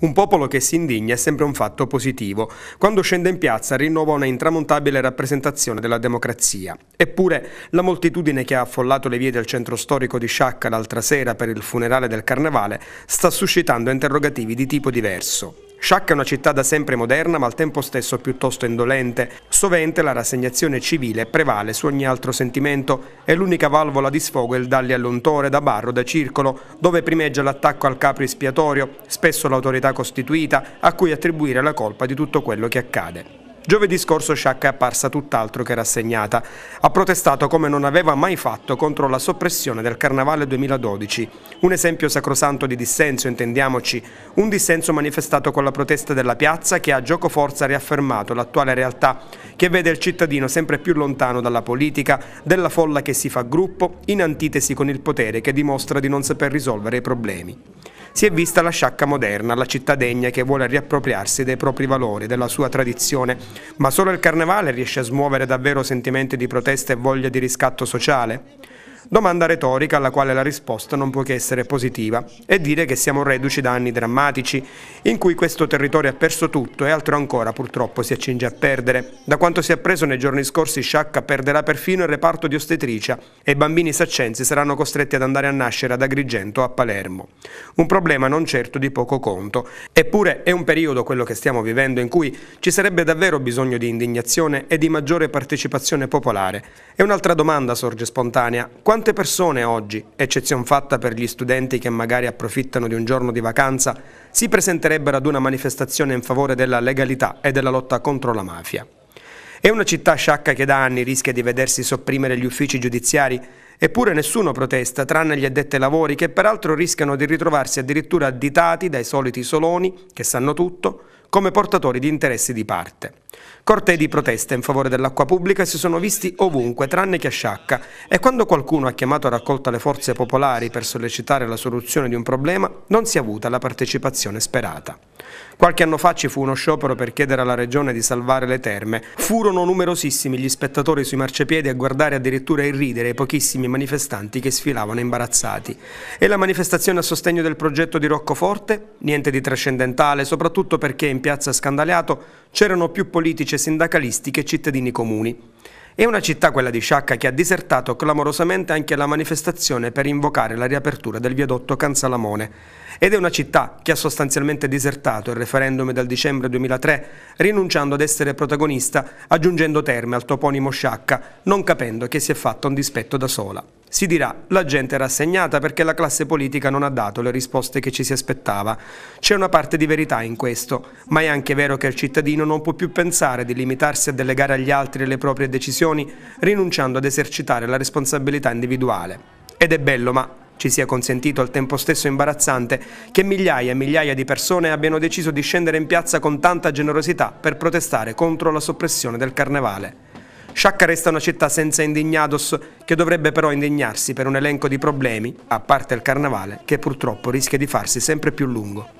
Un popolo che si indigna è sempre un fatto positivo. Quando scende in piazza rinnova una intramontabile rappresentazione della democrazia. Eppure la moltitudine che ha affollato le vie del centro storico di Sciacca l'altra sera per il funerale del carnevale sta suscitando interrogativi di tipo diverso. Sciacca è una città da sempre moderna ma al tempo stesso piuttosto indolente. Sovente la rassegnazione civile prevale su ogni altro sentimento e l'unica valvola di sfogo è il dalli all'ontore, da barro, da circolo, dove primeggia l'attacco al capro espiatorio, spesso l'autorità costituita, a cui attribuire la colpa di tutto quello che accade. Giovedì scorso Sciacca è apparsa tutt'altro che rassegnata. Ha protestato come non aveva mai fatto contro la soppressione del Carnavale 2012. Un esempio sacrosanto di dissenso, intendiamoci. Un dissenso manifestato con la protesta della piazza che ha giocoforza riaffermato l'attuale realtà, che vede il cittadino sempre più lontano dalla politica, della folla che si fa gruppo, in antitesi con il potere che dimostra di non saper risolvere i problemi. Si è vista la sciacca moderna, la città degna che vuole riappropriarsi dei propri valori, della sua tradizione, ma solo il carnevale riesce a smuovere davvero sentimenti di protesta e voglia di riscatto sociale? Domanda retorica alla quale la risposta non può che essere positiva e dire che siamo reduci da anni drammatici in cui questo territorio ha perso tutto e altro ancora purtroppo si accinge a perdere. Da quanto si è appreso nei giorni scorsi Sciacca perderà perfino il reparto di ostetricia e i bambini saccensi saranno costretti ad andare a nascere ad Agrigento a Palermo. Un problema non certo di poco conto. Eppure è un periodo quello che stiamo vivendo in cui ci sarebbe davvero bisogno di indignazione e di maggiore partecipazione popolare. E un'altra domanda sorge spontanea quante persone oggi, eccezion fatta per gli studenti che magari approfittano di un giorno di vacanza, si presenterebbero ad una manifestazione in favore della legalità e della lotta contro la mafia? È una città sciacca che da anni rischia di vedersi sopprimere gli uffici giudiziari, eppure nessuno protesta, tranne gli addetti ai lavori che peraltro rischiano di ritrovarsi addirittura additati dai soliti soloni, che sanno tutto, come portatori di interessi di parte. Cortei di protesta in favore dell'acqua pubblica si sono visti ovunque tranne che a Sciacca e quando qualcuno ha chiamato a raccolta le forze popolari per sollecitare la soluzione di un problema non si è avuta la partecipazione sperata. Qualche anno fa ci fu uno sciopero per chiedere alla regione di salvare le terme. Furono numerosissimi gli spettatori sui marciapiedi a guardare addirittura e ridere i pochissimi manifestanti che sfilavano imbarazzati. E la manifestazione a sostegno del progetto di Roccoforte? Niente di trascendentale, soprattutto perché in in piazza Scandaliato c'erano più politici e sindacalisti che cittadini comuni. È una città, quella di Sciacca, che ha disertato clamorosamente anche la manifestazione per invocare la riapertura del viadotto Can Salamone. Ed è una città che ha sostanzialmente disertato il referendum del dicembre 2003, rinunciando ad essere protagonista, aggiungendo terme al toponimo Sciacca, non capendo che si è fatta un dispetto da sola. Si dirà, la gente è rassegnata perché la classe politica non ha dato le risposte che ci si aspettava. C'è una parte di verità in questo, ma è anche vero che il cittadino non può più pensare di limitarsi a delegare agli altri le proprie decisioni funzioni, rinunciando ad esercitare la responsabilità individuale. Ed è bello, ma ci sia consentito al tempo stesso imbarazzante che migliaia e migliaia di persone abbiano deciso di scendere in piazza con tanta generosità per protestare contro la soppressione del carnevale. Sciacca resta una città senza indignados che dovrebbe però indignarsi per un elenco di problemi, a parte il carnevale, che purtroppo rischia di farsi sempre più lungo.